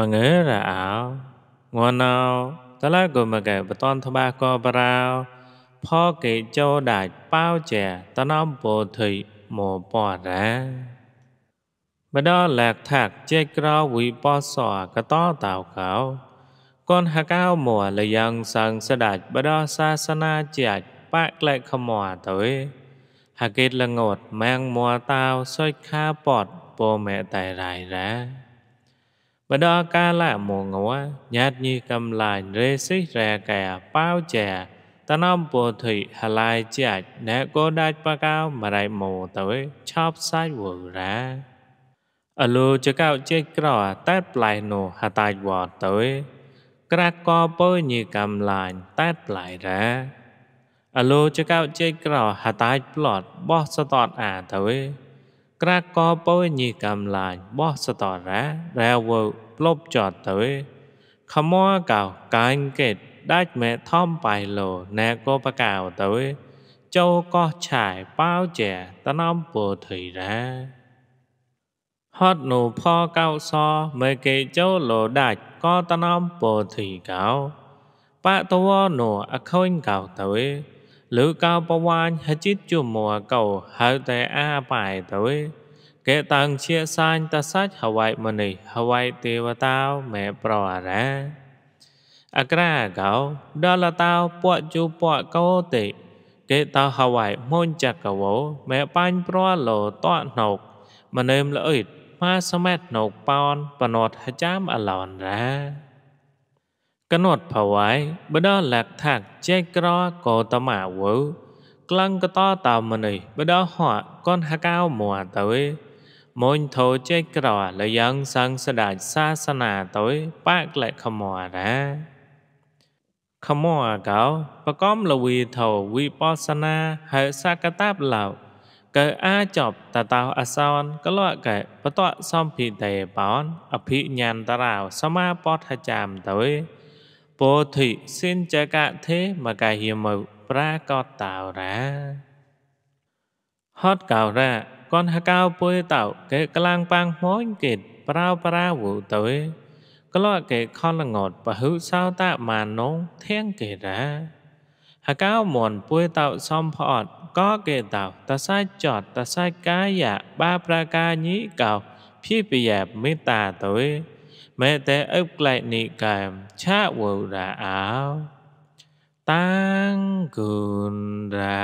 មងើរអោងណោតឡាគុមកែបតនថ្បាកបរោផកេចោដាច់ប៉ោជាតនំពោធិមោបរាបដលាក់ថាក់ចេក្រវិបោសកតតោកោកនហកោមួលយ៉ាងសង្សដាច់បដសាសនាជាចបាក់លែកខមោទៅហកេតលងត់ម៉ាំងមួតាវសុយខាពតពោមេតៃរៃរ៉ាដោកាលាមងវញាតញីកំឡាញ់រេសិរែកែប៉ាវចាតនំពោធិហឡាយជាចណែកោដាច់បកោមរៃម៉ូទៅឆប់សាច់វរាអលូចកោចេក្រតែប្លៃនោះហតាយវតទៅក្រាក់កោពើញីកំឡាញ់តែប្លៃរ៉ាអលូចកោចេក្រហតាយប្លត់បោះសតតអាទៅក្រាក់កោពើញីកំឡាញ់បោះសតតរ៉ារ៉ាវើปลบจอดเถยขมัวเก่าการเกตได้แม่ท่อมไปโลแนโก็ประกาวเถยเจ้าก็ชายเป้าแจตน้ำปวดถึงแฮอดหนูพ่อเก่าซอเมื่อเกเจ้าโลได้ก็ตน้ำปวดถึงเก่าปะตัวหนูอเขินเก่าเถยหรือเก่าปวานหัดจิตจุ่มัวเก่าเฮาแต่อาไปเถยគេតើងជាសាញតសាច់ហវៃមនីហវៃទេវតាមេប្រអារាអក្រាកោ ដល់លតាពក់ជូពក់កោតិគេតើហវៃមុនចកវោមេបាញ់ប្រលោតណុកមនេមលអ៊ីតម៉ាសមេតណុកប៉ោនបណត់ហចាំអឡនរាកណត់ផវៃបដលាក់ថាក់ចេក្រកោតមាវើ ក្លងកតតាមនីបដហកនហកៅមួទៅមុញធោចេក្រលយ៉ាងសង្សដាច់សាសនាទៅបាក់លខមរាខមរកោបកំលវីធោវិបស្សនាហើយសកតាបឡោកើអាចប់តតោអសនកលកែបតសំភិតេបោនអភិញ្ញានតរោសមាបតហចាមទៅពោធិសិនចកធេមកហិមោប្រាកតតោរាហតកោរាប៉ុនហកៅពុយតៅកេក្លាងប៉ាងម៉ូនកេតប្រាវប្រាវទៅក្លោកេខនងត់បហុសោតម៉ានងធៀងកេរាហកៅមនពុយតៅសំផអត់ក៏កេតៅតសាច់ចតតសាច់កាយៈបាប្រការញីកោភីពិយាមេត្តាទៅមេតែអឹបក្លែកនិកាមឆាវរាអោតាំងគុណរា